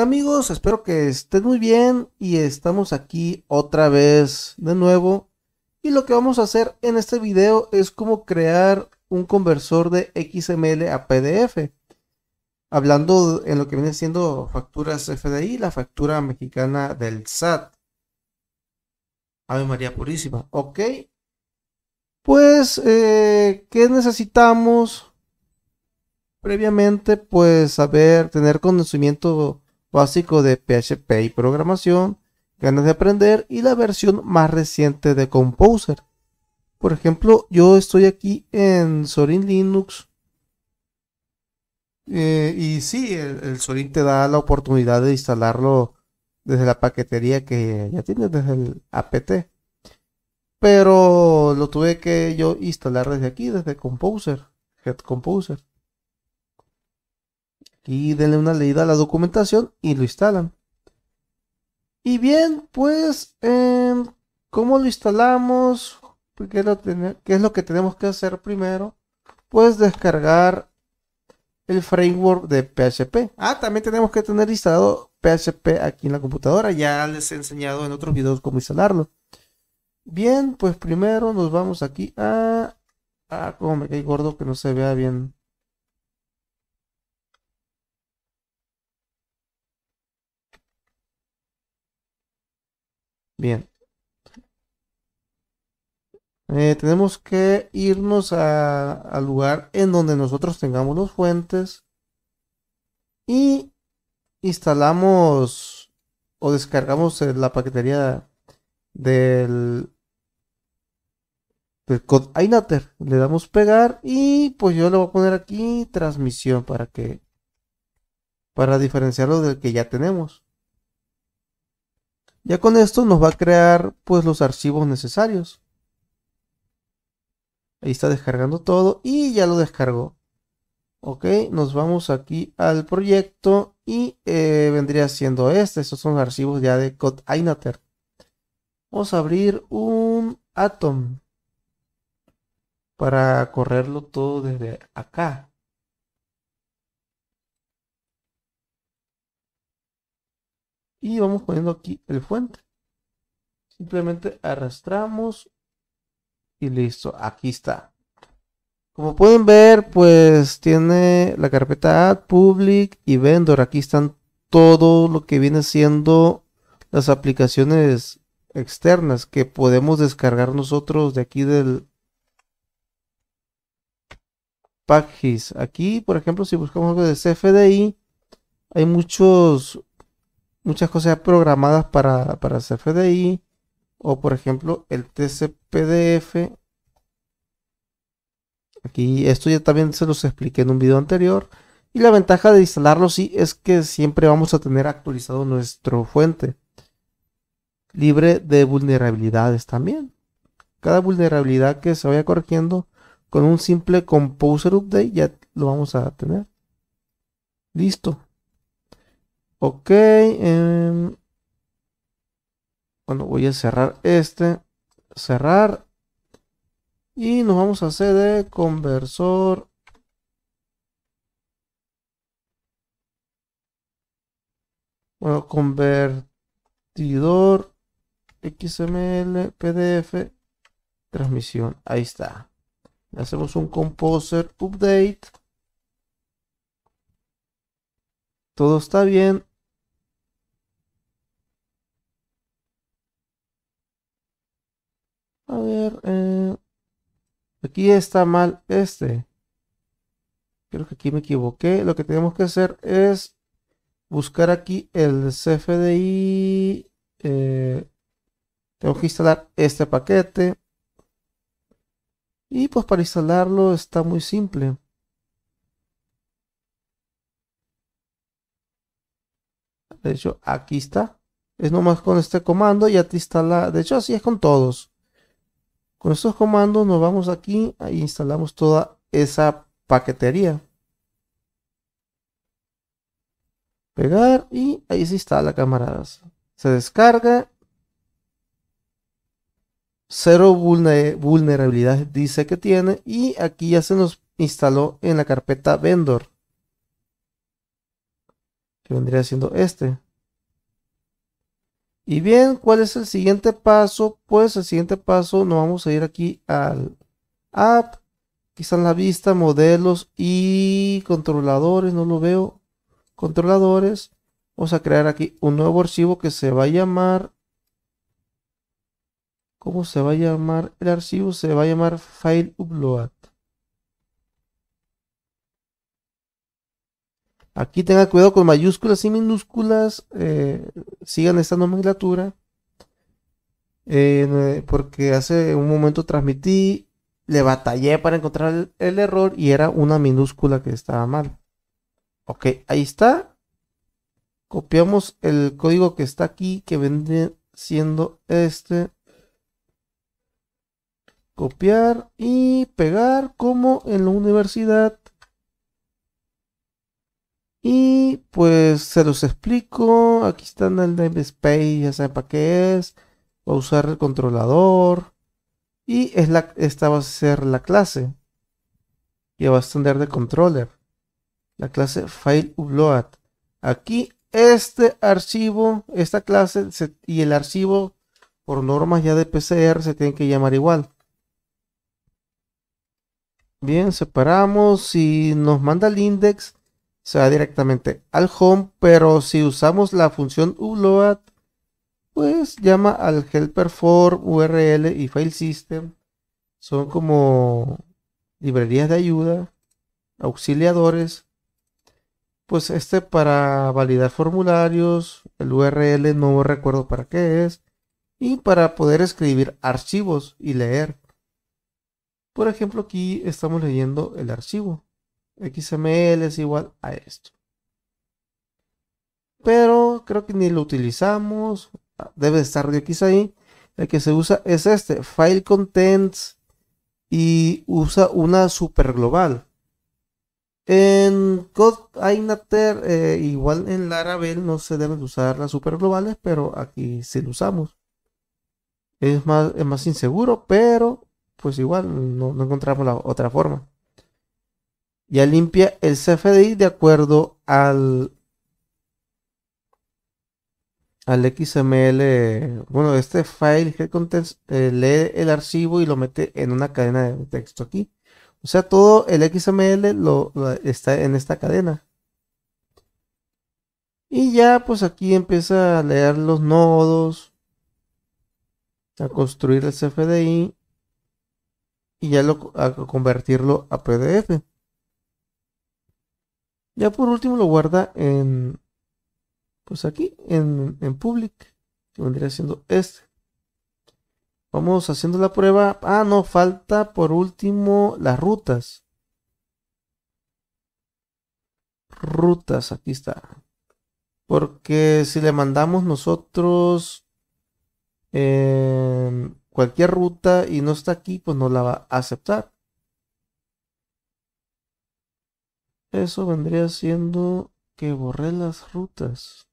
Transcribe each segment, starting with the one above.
amigos? Espero que estén muy bien y estamos aquí otra vez de nuevo. Y lo que vamos a hacer en este video es cómo crear un conversor de XML a PDF. Hablando en lo que viene siendo facturas FDI, la factura mexicana del SAT. Ave María Purísima, ok. Pues, eh, que necesitamos? previamente pues saber tener conocimiento básico de PHP y programación, ganas de aprender y la versión más reciente de Composer. Por ejemplo, yo estoy aquí en Sorin Linux. Eh, y sí, el, el, Sorin te da la oportunidad de instalarlo desde la paquetería que ya tienes, desde el apt. Pero lo tuve que yo instalar desde aquí, desde Composer, Head Composer y denle una leída a la documentación y lo instalan. Y bien, pues, eh, ¿cómo lo instalamos? ¿Qué es lo, ¿Qué es lo que tenemos que hacer primero? Pues descargar el framework de PHP. Ah, también tenemos que tener instalado PHP aquí en la computadora. Ya les he enseñado en otros videos cómo instalarlo. Bien, pues primero nos vamos aquí a... Ah, como me cae gordo que no se vea bien Bien. Eh, tenemos que irnos al lugar en donde nosotros tengamos los fuentes y instalamos o descargamos eh, la paquetería del, del code inater le damos pegar y pues yo le voy a poner aquí transmisión para que para diferenciarlo del que ya tenemos ya con esto nos va a crear pues los archivos necesarios. Ahí está descargando todo y ya lo descargó. Ok, nos vamos aquí al proyecto y eh, vendría siendo este. Estos son archivos ya de Code Vamos a abrir un Atom para correrlo todo desde acá. y vamos poniendo aquí el fuente simplemente arrastramos y listo aquí está como pueden ver pues tiene la carpeta Add public y vendor aquí están todo lo que viene siendo las aplicaciones externas que podemos descargar nosotros de aquí del packages aquí por ejemplo si buscamos algo de CFDI hay muchos muchas cosas programadas para, para CFDI o por ejemplo el TCPDF. Aquí esto ya también se los expliqué en un video anterior. Y la ventaja de instalarlo sí es que siempre vamos a tener actualizado nuestro fuente. Libre de vulnerabilidades también. Cada vulnerabilidad que se vaya corrigiendo con un simple Composer Update ya lo vamos a tener. Listo. Ok. Em, bueno, voy a cerrar este. Cerrar. Y nos vamos a hacer de conversor. Bueno, convertidor XML, PDF, transmisión. Ahí está. Hacemos un composer update. Todo está bien. A ver, eh, aquí está mal este. Creo que aquí me equivoqué. Lo que tenemos que hacer es buscar aquí el CFDI. Eh, tengo que instalar este paquete. Y pues para instalarlo está muy simple. De hecho, aquí está. Es nomás con este comando y ya te instala. De hecho, así es con todos. Con estos comandos nos vamos aquí e instalamos toda esa paquetería. Pegar y ahí se instala, camaradas. Se descarga. Cero vulnerabilidad dice que tiene y aquí ya se nos instaló en la carpeta vendor. Que vendría siendo este. Y bien, ¿cuál es el siguiente paso? Pues el siguiente paso nos vamos a ir aquí al app. Aquí están la vista, modelos y controladores, no lo veo. Controladores. Vamos a crear aquí un nuevo archivo que se va a llamar... ¿Cómo se va a llamar el archivo? Se va a llamar File Upload. Aquí tenga cuidado con mayúsculas y minúsculas. Eh, sigan esta nomenclatura. Eh, porque hace un momento transmití, le batallé para encontrar el, error y era una minúscula que estaba mal. Ok, ahí está. Copiamos el código que está aquí, que viene siendo este. Copiar y pegar como en la universidad. Y pues se los explico. Aquí está en el namespace, ya saben para qué es. Va a usar el controlador. Y es la, esta va a ser la clase que va a extender de controller. La clase file upload. Aquí este archivo, esta clase y el archivo por normas ya de PCR se tienen que llamar igual. Bien, separamos. y nos manda el index, se va directamente al home, pero si usamos la función uload pues llama al helper for url y file system. Son como librerías de ayuda, auxiliadores. Pues este para validar formularios, el URL no recuerdo para qué es, y para poder escribir archivos y leer. Por ejemplo, aquí estamos leyendo el archivo. XML es igual a esto. Pero creo que ni lo utilizamos. Ah, debe estar de aquí ahí. El que se usa es este, file contents y usa una super global. En Code, eh, igual en Laravel no se deben usar las super globales, pero aquí sí lo usamos. Es más, es más inseguro, pero pues igual no encontramos la otra forma ya limpia el CFDI de acuerdo al, al XML. Bueno, este file que eh, lee el archivo y lo mete en una cadena de texto aquí. O sea, todo el XML lo, está en esta cadena. Y ya pues aquí empieza a leer los nodos, a construir el CFDI y ya lo, a convertirlo a PDF. Ya por último lo guarda en, pues aquí, en, public, que vendría siendo este. Vamos haciendo la prueba. Ah, no, falta por último las rutas. Rutas, aquí está. Porque si le mandamos nosotros eh, cualquier ruta y no está aquí, pues no la va a aceptar. Eso vendría siendo que borré las rutas.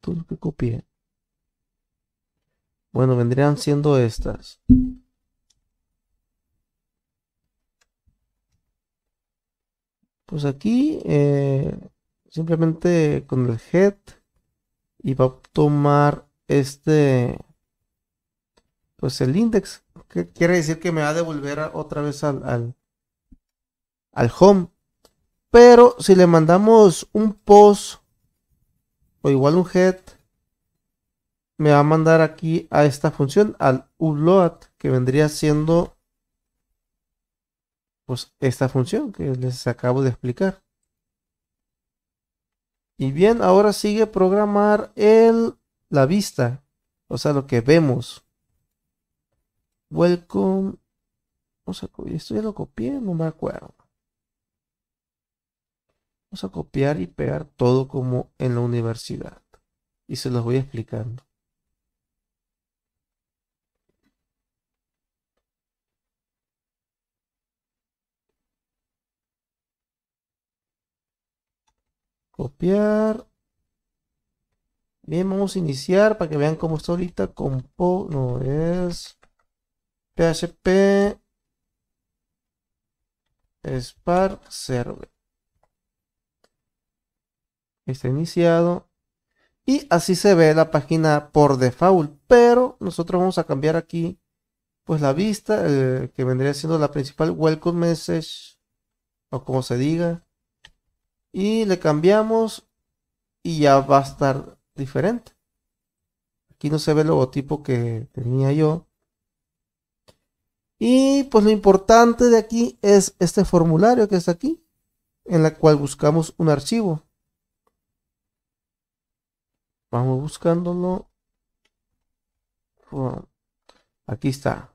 todo lo que copié. Bueno, vendrían siendo estas. Pues aquí eh, simplemente con el head y va a tomar este, pues el index. Que quiere decir que me va a devolver otra vez al, al, home. Pero si le mandamos un post o igual un head, me va a mandar aquí a esta función, al upload, que vendría siendo pues esta función que les acabo de explicar. Y bien, ahora sigue programar el, la vista, o sea, lo que vemos. Welcome. Vamos a esto ya lo copié, no me acuerdo. Vamos a copiar y pegar todo como en la universidad. Y se los voy explicando. Copiar. Bien, vamos a iniciar para que vean cómo está ahorita. Compo, no es. PHP. Spark Server. Está iniciado. Y así se ve la página por default. Pero nosotros vamos a cambiar aquí pues la vista, eh, que vendría siendo la principal welcome message, o como se diga y le cambiamos y ya va a estar diferente. Aquí no se ve el logotipo que tenía yo. Y pues lo importante de aquí es este formulario que está aquí, en la cual buscamos un archivo. Vamos buscándolo. Aquí está.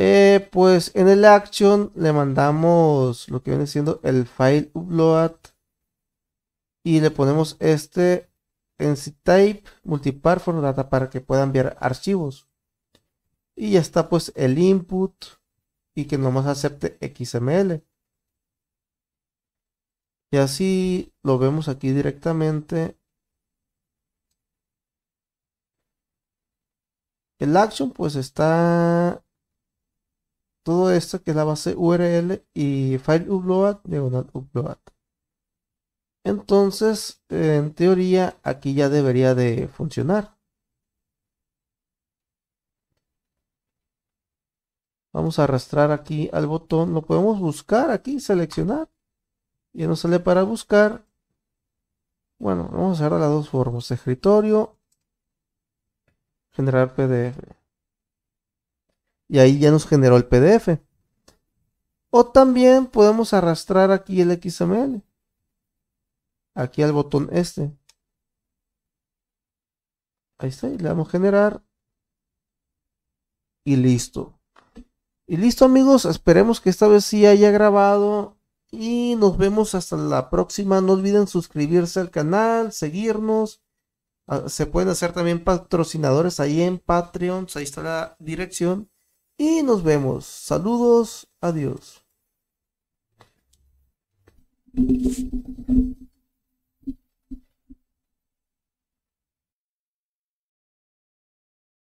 Eh, pues en el action le mandamos lo que viene siendo el file upload y le ponemos este en type multipart data para que pueda enviar archivos y ya está pues el input y que nomás acepte xml y así lo vemos aquí directamente el action pues está todo esto que es la base URL y file upload, diagonal upload. Entonces, en teoría, aquí ya debería de funcionar. Vamos a arrastrar aquí al botón, lo podemos buscar aquí, seleccionar. y nos sale para buscar. Bueno, vamos a hacer las dos formas, escritorio, generar PDF y ahí ya nos generó el PDF. O también podemos arrastrar aquí el XML. Aquí al botón este. Ahí está, y le damos generar. Y listo. Y listo amigos, esperemos que esta vez sí haya grabado. Y nos vemos hasta la próxima. No olviden suscribirse al canal, seguirnos. Ah, se pueden hacer también patrocinadores ahí en Patreon. Ahí está la dirección. Y nos vemos. Saludos. Adiós.